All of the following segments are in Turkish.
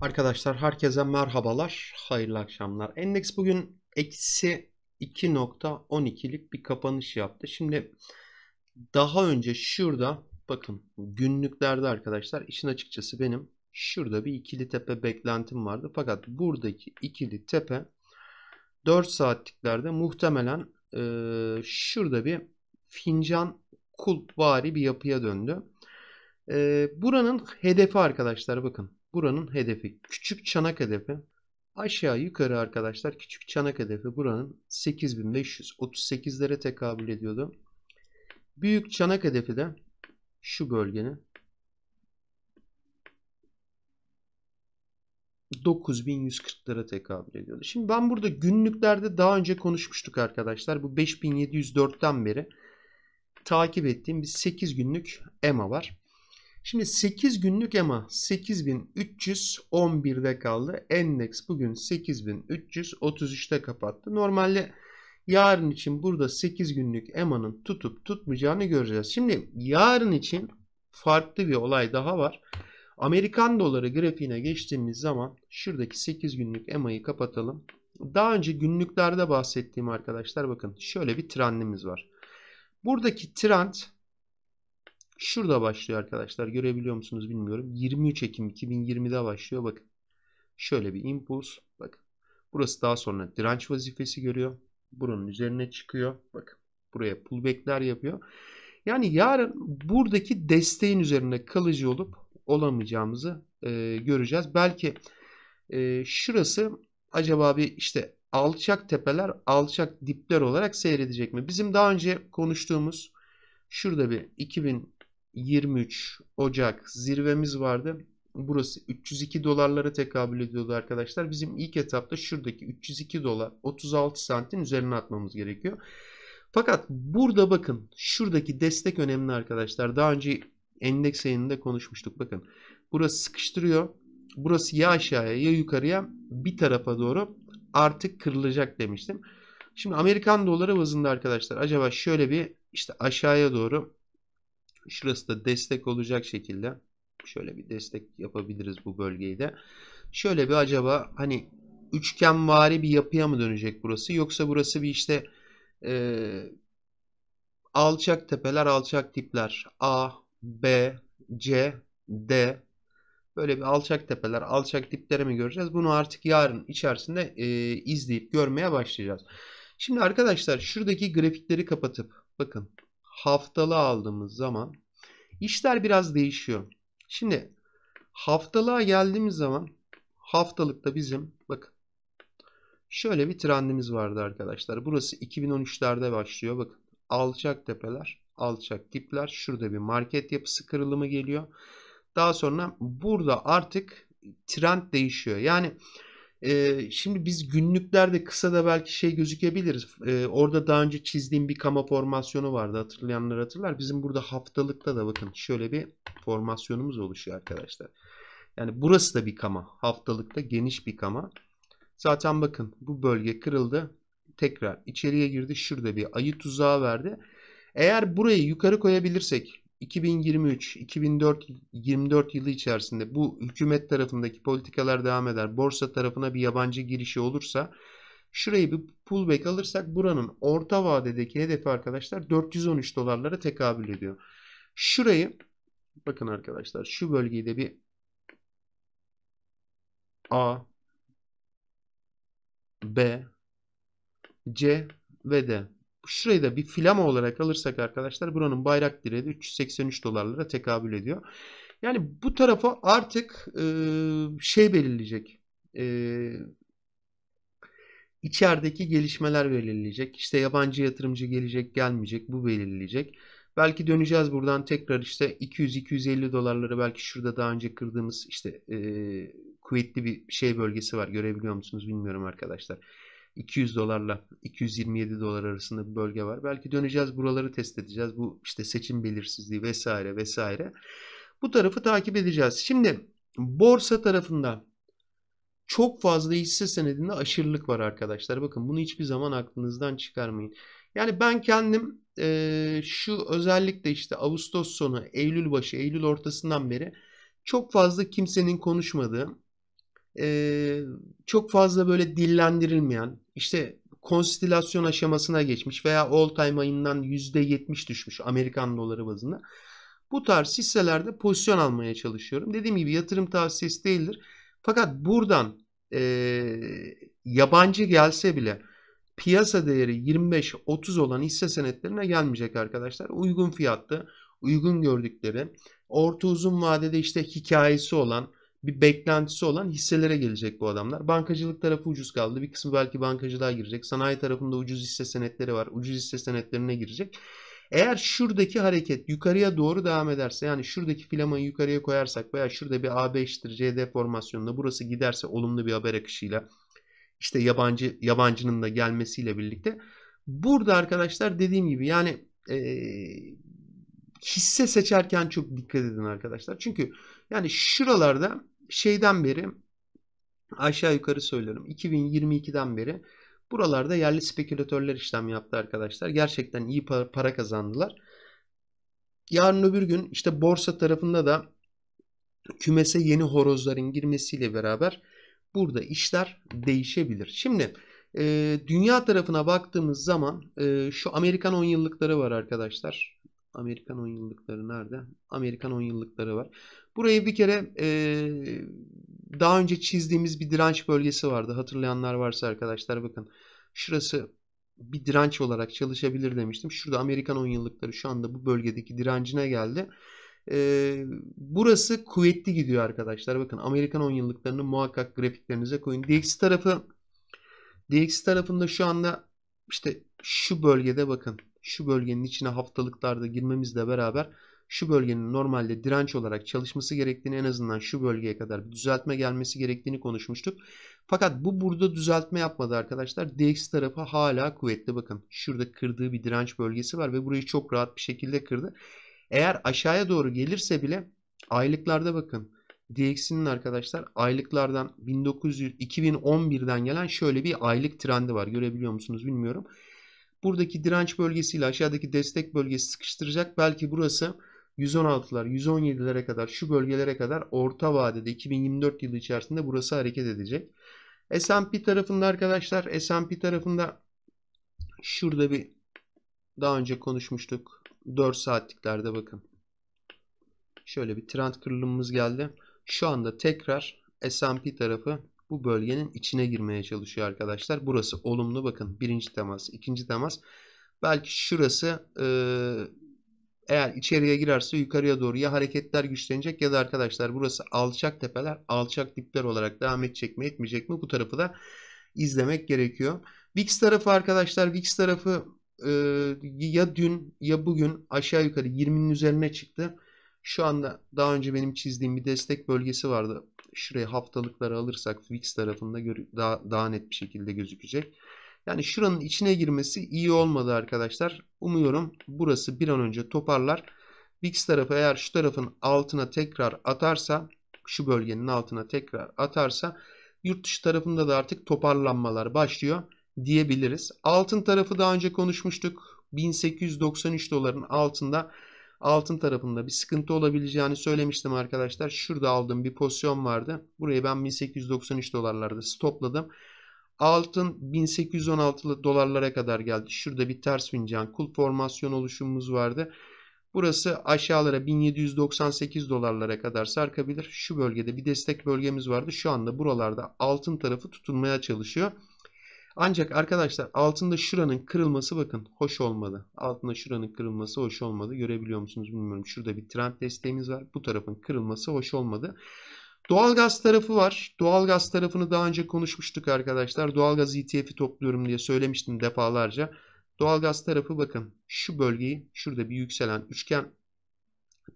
Arkadaşlar herkese merhabalar, hayırlı akşamlar. Endeks bugün eksi 2.12'lik bir kapanış yaptı. Şimdi daha önce şurada bakın günlüklerde arkadaşlar işin açıkçası benim şurada bir ikili tepe beklentim vardı. Fakat buradaki ikili tepe 4 saatliklerde muhtemelen e, şurada bir fincan kulpvari bir yapıya döndü. E, buranın hedefi arkadaşlar bakın buranın hedefi. Küçük çanak hedefi. Aşağı yukarı arkadaşlar küçük çanak hedefi buranın 8538'lere tekabül ediyordu. Büyük çanak hedefi de şu bölgenin 9140'lara tekabül ediyordu. Şimdi ben burada günlüklerde daha önce konuşmuştuk arkadaşlar. Bu 5704'ten beri takip ettiğim bir 8 günlük EMA var. Şimdi 8 günlük EMA 8311'de kaldı. Endeks bugün 8333'te kapattı. Normalde yarın için burada 8 günlük EMA'nın tutup tutmayacağını göreceğiz. Şimdi yarın için farklı bir olay daha var. Amerikan doları grafiğine geçtiğimiz zaman şuradaki 8 günlük EMA'yı kapatalım. Daha önce günlüklerde bahsettiğim arkadaşlar bakın şöyle bir trendimiz var. Buradaki trend Şurada başlıyor arkadaşlar. Görebiliyor musunuz bilmiyorum. 23 Ekim 2020'de başlıyor. Bakın. Şöyle bir impuls. Bakın. Burası daha sonra direnç vazifesi görüyor. Buranın üzerine çıkıyor. Bakın. Buraya pullbackler yapıyor. Yani yarın buradaki desteğin üzerine kalıcı olup olamayacağımızı e, göreceğiz. Belki e, şurası acaba bir işte alçak tepeler, alçak dipler olarak seyredecek mi? Bizim daha önce konuştuğumuz şurada bir 2000 23 Ocak zirvemiz vardı. Burası 302 dolarlara tekabül ediyordu arkadaşlar. Bizim ilk etapta şuradaki 302 dolar 36 santin üzerine atmamız gerekiyor. Fakat burada bakın şuradaki destek önemli arkadaşlar. Daha önce endeks yayınında konuşmuştuk. Bakın burası sıkıştırıyor. Burası ya aşağıya ya yukarıya bir tarafa doğru artık kırılacak demiştim. Şimdi Amerikan doları bazında arkadaşlar acaba şöyle bir işte aşağıya doğru şurası da destek olacak şekilde şöyle bir destek yapabiliriz bu bölgeyi de. Şöyle bir acaba hani üçgenvari bir yapıya mı dönecek burası yoksa burası bir işte e, alçak tepeler alçak tipler A, B, C, D böyle bir alçak tepeler alçak tipleri mi göreceğiz bunu artık yarın içerisinde e, izleyip görmeye başlayacağız. Şimdi arkadaşlar şuradaki grafikleri kapatıp bakın haftalı aldığımız zaman işler biraz değişiyor. Şimdi haftalığa geldiğimiz zaman haftalıkta bizim bakın şöyle bir trendimiz vardı arkadaşlar. Burası 2013'lerde başlıyor. Bakın alçak tepeler, alçak dipler. Şurada bir market yapısı kırılımı geliyor. Daha sonra burada artık trend değişiyor. Yani şimdi biz günlüklerde kısa da belki şey gözükebilir. orada daha önce çizdiğim bir kama formasyonu vardı. Hatırlayanlar hatırlar. Bizim burada haftalıkta da bakın şöyle bir formasyonumuz oluşuyor arkadaşlar. Yani burası da bir kama. Haftalıkta geniş bir kama. Zaten bakın bu bölge kırıldı. Tekrar içeriye girdi. Şurada bir ayı tuzağı verdi. Eğer burayı yukarı koyabilirsek 2023-2024 yılı içerisinde bu hükümet tarafındaki politikalar devam eder. Borsa tarafına bir yabancı girişi olursa şurayı bir pullback alırsak buranın orta vadedeki hedefi arkadaşlar 413 dolarlara tekabül ediyor. Şurayı bakın arkadaşlar şu bölgeyi de bir A B C ve D Şurayı da bir filama olarak alırsak arkadaşlar buranın bayrak direği de 383 dolarlara tekabül ediyor. Yani bu tarafa artık e, şey belirleyecek. E, içerideki gelişmeler belirleyecek. İşte yabancı yatırımcı gelecek gelmeyecek bu belirleyecek. Belki döneceğiz buradan tekrar işte 200-250 dolarları belki şurada daha önce kırdığımız işte e, kuvvetli bir şey bölgesi var. Görebiliyor musunuz bilmiyorum arkadaşlar. 200 dolarla 227 dolar arasında bir bölge var. Belki döneceğiz buraları test edeceğiz. Bu işte seçim belirsizliği vesaire vesaire. Bu tarafı takip edeceğiz. Şimdi borsa tarafında çok fazla hisse senedinde aşırılık var arkadaşlar. Bakın bunu hiçbir zaman aklınızdan çıkarmayın. Yani ben kendim e, şu özellikle işte Ağustos sonu, Eylül başı, Eylül ortasından beri çok fazla kimsenin konuşmadığı e, çok fazla böyle dillendirilmeyen işte konstilasyon aşamasına geçmiş veya all time ayından %70 düşmüş Amerikan doları bazında. Bu tarz hisselerde pozisyon almaya çalışıyorum. Dediğim gibi yatırım tavsiyesi değildir. Fakat buradan e, yabancı gelse bile piyasa değeri 25-30 olan hisse senetlerine gelmeyecek arkadaşlar. Uygun fiyatta uygun gördükleri, orta uzun vadede işte hikayesi olan, bir beklentisi olan hisselere gelecek bu adamlar. Bankacılık tarafı ucuz kaldı. Bir kısmı belki bankacılığa girecek. Sanayi tarafında ucuz hisse senetleri var. Ucuz hisse senetlerine girecek. Eğer şuradaki hareket yukarıya doğru devam ederse yani şuradaki filamayı yukarıya koyarsak veya şurada bir AB3'tir CD formasyonunda burası giderse olumlu bir haber akışıyla işte yabancı yabancının da gelmesiyle birlikte burada arkadaşlar dediğim gibi yani e, hisse seçerken çok dikkat edin arkadaşlar. Çünkü yani şuralarda şeyden beri aşağı yukarı söylüyorum 2022'den beri buralarda yerli spekülatörler işlem yaptı arkadaşlar. Gerçekten iyi para, para kazandılar. Yarın öbür gün işte borsa tarafında da kümese yeni horozların girmesiyle beraber burada işler değişebilir. Şimdi e, dünya tarafına baktığımız zaman e, şu Amerikan 10 yıllıkları var arkadaşlar. Amerikan 10 yıllıkları nerede? Amerikan 10 yıllıkları var. Burayı bir kere e, daha önce çizdiğimiz bir direnç bölgesi vardı. Hatırlayanlar varsa arkadaşlar bakın. Şurası bir direnç olarak çalışabilir demiştim. Şurada Amerikan 10 yıllıkları şu anda bu bölgedeki direncine geldi. Ee, burası kuvvetli gidiyor arkadaşlar. Bakın Amerikan 10 yıllıklarını muhakkak grafiklerinize koyun. DX tarafı DX tarafında şu anda işte şu bölgede bakın şu bölgenin içine haftalıklarda girmemizle beraber şu bölgenin normalde direnç olarak çalışması gerektiğini en azından şu bölgeye kadar bir düzeltme gelmesi gerektiğini konuşmuştuk. Fakat bu burada düzeltme yapmadı arkadaşlar. DX tarafı hala kuvvetli bakın. Şurada kırdığı bir direnç bölgesi var ve burayı çok rahat bir şekilde kırdı. Eğer aşağıya doğru gelirse bile aylıklarda bakın DX'inin arkadaşlar aylıklardan 1900 2011'den gelen şöyle bir aylık trendi var. Görebiliyor musunuz bilmiyorum. Buradaki direnç bölgesiyle aşağıdaki destek bölgesi sıkıştıracak. Belki burası 116'lar 117'lere kadar şu bölgelere kadar orta vadede 2024 yılı içerisinde burası hareket edecek. S&P tarafında arkadaşlar S&P tarafında şurada bir daha önce konuşmuştuk. 4 saatliklerde bakın. Şöyle bir trend kırılımımız geldi. Şu anda tekrar S&P tarafı bu bölgenin içine girmeye çalışıyor arkadaşlar. Burası olumlu bakın. Birinci temas, ikinci temas. Belki şurası e, eğer içeriye girerse yukarıya doğru ya hareketler güçlenecek ya da arkadaşlar burası alçak tepeler, alçak dipler olarak devam edecek mi etmeyecek mi bu tarafı da izlemek gerekiyor. VIX tarafı arkadaşlar VIX tarafı e, ya dün ya bugün aşağı yukarı 20'nin üzerine çıktı. Şu anda daha önce benim çizdiğim bir destek bölgesi vardı. Şuraya haftalıkları alırsak VIX tarafında daha, daha net bir şekilde gözükecek. Yani şuranın içine girmesi iyi olmadı arkadaşlar. Umuyorum burası bir an önce toparlar. VIX tarafı eğer şu tarafın altına tekrar atarsa şu bölgenin altına tekrar atarsa yurt dışı tarafında da artık toparlanmalar başlıyor diyebiliriz. Altın tarafı daha önce konuşmuştuk. 1893 doların altında altın tarafında bir sıkıntı olabileceğini söylemiştim arkadaşlar. Şurada aldığım bir pozisyon vardı. Burayı ben 1893 dolarlarda stopladım. Altın 1816 dolarlara kadar geldi. Şurada bir ters fincan kul formasyon oluşumumuz vardı. Burası aşağılara 1798 dolarlara kadar sarkabilir. Şu bölgede bir destek bölgemiz vardı. Şu anda buralarda altın tarafı tutunmaya çalışıyor. Ancak arkadaşlar altında şuranın kırılması bakın hoş olmadı. Altında şuranın kırılması hoş olmadı. Görebiliyor musunuz bilmiyorum. Şurada bir trend desteğimiz var. Bu tarafın kırılması hoş olmadı. Doğalgaz tarafı var. Doğalgaz tarafını daha önce konuşmuştuk arkadaşlar. Doğalgaz ETF'i topluyorum diye söylemiştim defalarca. Doğalgaz tarafı bakın şu bölgeyi şurada bir yükselen üçgen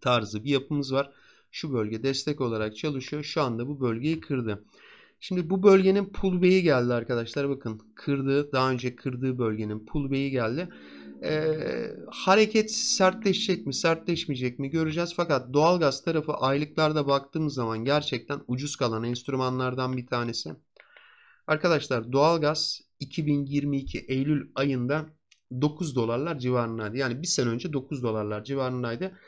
tarzı bir yapımız var. Şu bölge destek olarak çalışıyor. Şu anda bu bölgeyi kırdı. Şimdi bu bölgenin pullback'i geldi arkadaşlar. Bakın kırdı. daha önce kırdığı bölgenin pullback'i geldi e, hareket sertleşecek mi sertleşmeyecek mi göreceğiz. Fakat doğalgaz tarafı aylıklarda baktığımız zaman gerçekten ucuz kalan enstrümanlardan bir tanesi. Arkadaşlar doğalgaz 2022 Eylül ayında 9 dolarlar civarındaydı. Yani bir sene önce 9 dolarlar civarındaydı.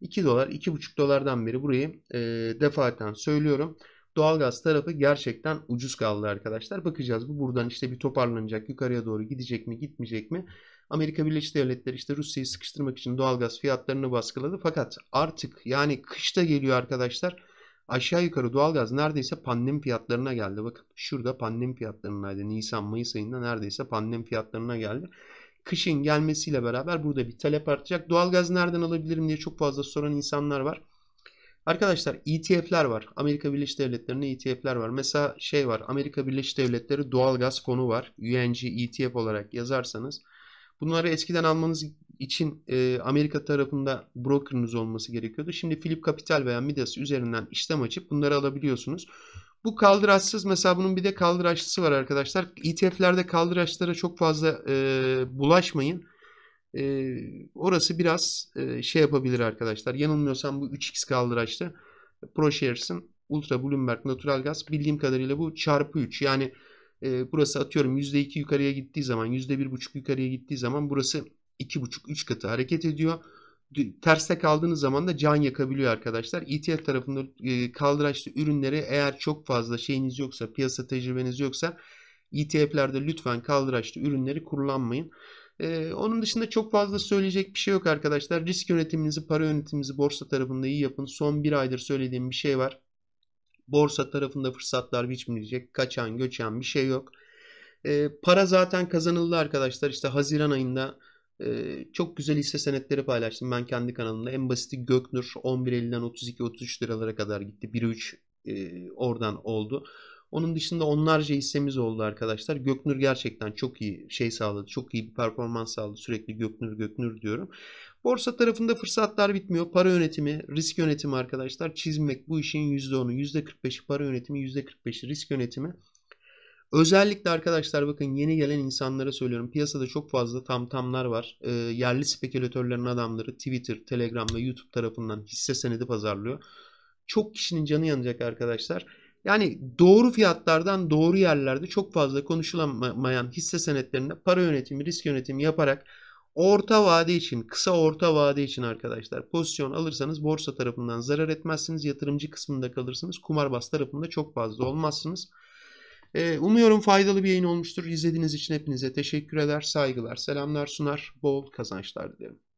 2 dolar 2,5 dolardan beri burayı e, defaten söylüyorum. Doğalgaz tarafı gerçekten ucuz kaldı arkadaşlar. Bakacağız bu buradan işte bir toparlanacak yukarıya doğru gidecek mi gitmeyecek mi? Amerika Birleşik Devletleri işte Rusya'yı sıkıştırmak için doğalgaz fiyatlarını baskıladı. Fakat artık yani kışta geliyor arkadaşlar. Aşağı yukarı doğalgaz neredeyse pandemi fiyatlarına geldi. Bakın şurada pandemi fiyatlarındaydı. Nisan Mayıs ayında neredeyse pandemi fiyatlarına geldi. Kışın gelmesiyle beraber burada bir talep artacak. Doğalgaz nereden alabilirim diye çok fazla soran insanlar var. Arkadaşlar ETF'ler var. Amerika Birleşik Devletleri'nde ETF'ler var. Mesela şey var. Amerika Birleşik Devletleri doğalgaz fonu var. UNG ETF olarak yazarsanız Bunları eskiden almanız için e, Amerika tarafında brokerınız olması gerekiyordu. Şimdi Philip Capital veya Midas üzerinden işlem açıp bunları alabiliyorsunuz. Bu kaldıraçsız mesela bunun bir de kaldıraçlısı var arkadaşlar. ETF'lerde kaldıraçlara çok fazla e, bulaşmayın. E, orası biraz e, şey yapabilir arkadaşlar. Yanılmıyorsam bu 3x kaldıraçta ProShares'ın Ultra Bloomberg Natural Gas bildiğim kadarıyla bu çarpı 3. Yani e, burası atıyorum %2 yukarıya gittiği zaman %1,5 yukarıya gittiği zaman burası 2,5-3 katı hareket ediyor. Terste kaldığınız zaman da can yakabiliyor arkadaşlar. ETF tarafında e, kaldıraçlı ürünleri eğer çok fazla şeyiniz yoksa piyasa tecrübeniz yoksa ETF'lerde lütfen kaldıraçlı ürünleri kullanmayın. Ee, onun dışında çok fazla söyleyecek bir şey yok arkadaşlar. Risk yönetiminizi, para yönetiminizi borsa tarafında iyi yapın. Son bir aydır söylediğim bir şey var. Borsa tarafında fırsatlar biçmeyecek. Kaçan göçen bir şey yok. E, para zaten kazanıldı arkadaşlar. İşte Haziran ayında e, çok güzel hisse senetleri paylaştım ben kendi kanalımda. En basiti Göknür 11.50'den 32-33 liralara kadar gitti. 1.3 e, oradan oldu. Onun dışında onlarca hissemiz oldu arkadaşlar. Göknür gerçekten çok iyi şey sağladı. Çok iyi bir performans sağladı. Sürekli Göknür Göknür diyorum. Borsa tarafında fırsatlar bitmiyor. Para yönetimi, risk yönetimi arkadaşlar. Çizmek bu işin %10'u, %45'i para yönetimi, %45'i risk yönetimi. Özellikle arkadaşlar bakın yeni gelen insanlara söylüyorum. Piyasada çok fazla tam tamlar var. E, yerli spekülatörlerin adamları Twitter, Telegram ve YouTube tarafından hisse senedi pazarlıyor. Çok kişinin canı yanacak arkadaşlar. Yani doğru fiyatlardan doğru yerlerde çok fazla konuşulamayan hisse senetlerinde para yönetimi, risk yönetimi yaparak orta vade için, kısa orta vade için arkadaşlar pozisyon alırsanız borsa tarafından zarar etmezsiniz. Yatırımcı kısmında kalırsınız. Kumarbaz tarafında çok fazla olmazsınız. Ee, umuyorum faydalı bir yayın olmuştur. İzlediğiniz için hepinize teşekkür eder, saygılar, selamlar sunar. Bol kazançlar dilerim.